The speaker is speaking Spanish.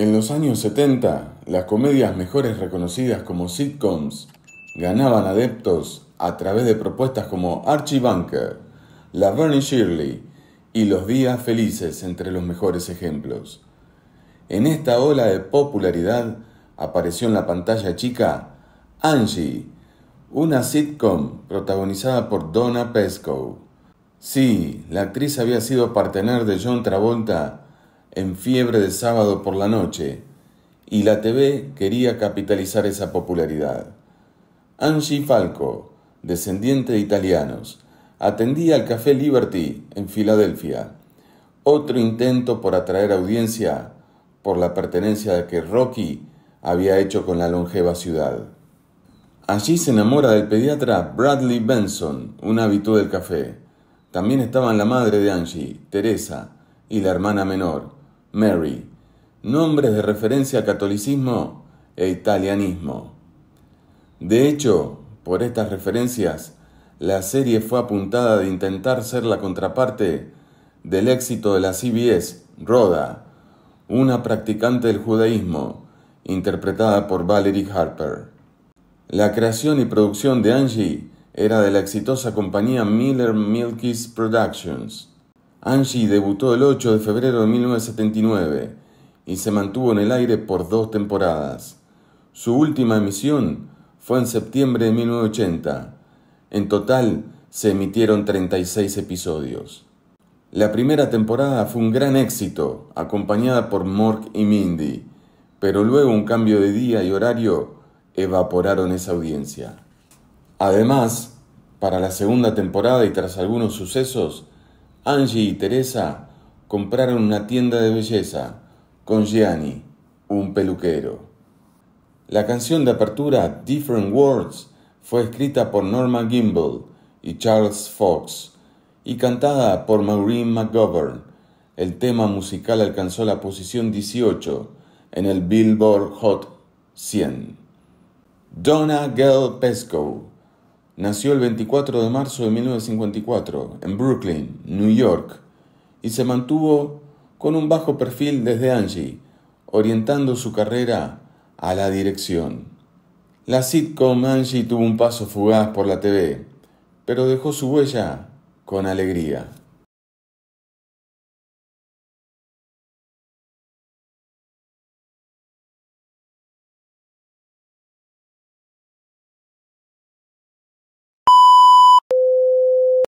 En los años 70, las comedias mejores reconocidas como sitcoms ganaban adeptos a través de propuestas como Archie Bunker, La Bernie Shirley y Los Días Felices entre los mejores ejemplos. En esta ola de popularidad apareció en la pantalla chica Angie, una sitcom protagonizada por Donna Pesco. Sí, la actriz había sido partener de John Travolta en fiebre de sábado por la noche, y la TV quería capitalizar esa popularidad. Angie Falco, descendiente de italianos, atendía al Café Liberty en Filadelfia, otro intento por atraer audiencia por la pertenencia que Rocky había hecho con la longeva ciudad. Allí se enamora del pediatra Bradley Benson, un hábito del café. También estaban la madre de Angie, Teresa, y la hermana menor, Mary, nombres de referencia a catolicismo e italianismo. De hecho, por estas referencias, la serie fue apuntada de intentar ser la contraparte del éxito de la CBS, Rhoda, una practicante del judaísmo, interpretada por Valerie Harper. La creación y producción de Angie era de la exitosa compañía Miller Milkis Productions, Angie debutó el 8 de febrero de 1979 y se mantuvo en el aire por dos temporadas. Su última emisión fue en septiembre de 1980. En total se emitieron 36 episodios. La primera temporada fue un gran éxito, acompañada por Mork y Mindy, pero luego un cambio de día y horario evaporaron esa audiencia. Además, para la segunda temporada y tras algunos sucesos, Angie y Teresa compraron una tienda de belleza con Gianni, un peluquero. La canción de apertura Different Words fue escrita por Norma Gimbel y Charles Fox y cantada por Maureen McGovern. El tema musical alcanzó la posición 18 en el Billboard Hot 100. Donna Pesco Nació el 24 de marzo de 1954 en Brooklyn, New York, y se mantuvo con un bajo perfil desde Angie, orientando su carrera a la dirección. La sitcom Angie tuvo un paso fugaz por la TV, pero dejó su huella con alegría.